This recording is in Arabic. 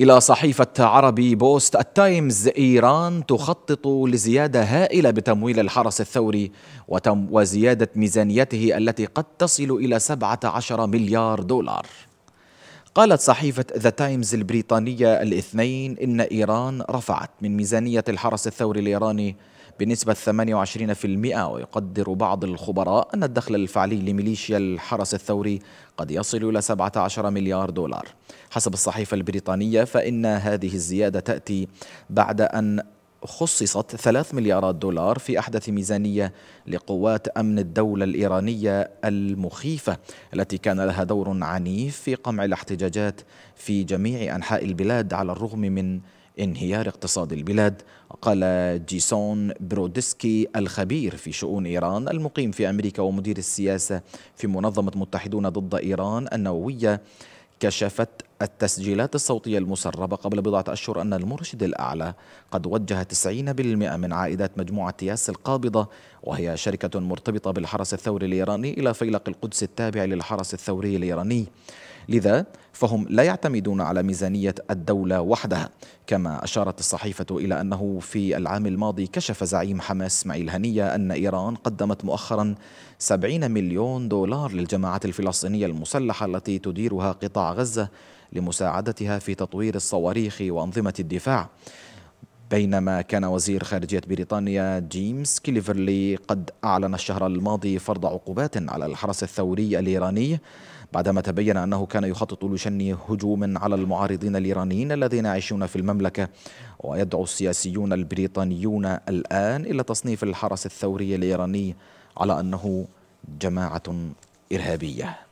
إلى صحيفة عربي بوست التايمز إيران تخطط لزيادة هائلة بتمويل الحرس الثوري وزيادة ميزانيته التي قد تصل إلى 17 مليار دولار قالت صحيفة ذا تايمز البريطانية الاثنين إن إيران رفعت من ميزانية الحرس الثوري الإيراني بنسبة 28% ويقدر بعض الخبراء أن الدخل الفعلي لميليشيا الحرس الثوري قد يصل إلى 17 مليار دولار حسب الصحيفة البريطانية فإن هذه الزيادة تأتي بعد أن خصصت 3 مليارات دولار في أحدث ميزانية لقوات أمن الدولة الإيرانية المخيفة التي كان لها دور عنيف في قمع الاحتجاجات في جميع أنحاء البلاد على الرغم من انهيار اقتصاد البلاد قال جيسون برودسكي الخبير في شؤون إيران المقيم في أمريكا ومدير السياسة في منظمة متحدون ضد إيران النووية كشفت التسجيلات الصوتية المسربة قبل بضعة أشهر أن المرشد الأعلى قد وجه 90% من عائدات مجموعة ياس القابضة وهي شركة مرتبطة بالحرس الثوري الإيراني إلى فيلق القدس التابع للحرس الثوري الإيراني لذا فهم لا يعتمدون على ميزانية الدولة وحدها كما أشارت الصحيفة إلى أنه في العام الماضي كشف زعيم حماس إسماعيل هنية أن إيران قدمت مؤخرا 70 مليون دولار للجماعات الفلسطينية المسلحة التي تديرها قطاع غزة لمساعدتها في تطوير الصواريخ وأنظمة الدفاع بينما كان وزير خارجية بريطانيا جيمس كليفرلي قد أعلن الشهر الماضي فرض عقوبات على الحرس الثوري الإيراني بعدما تبين أنه كان يخطط لشن هجوم على المعارضين الإيرانيين الذين يعيشون في المملكة ويدعو السياسيون البريطانيون الآن إلى تصنيف الحرس الثوري الإيراني على أنه جماعة إرهابية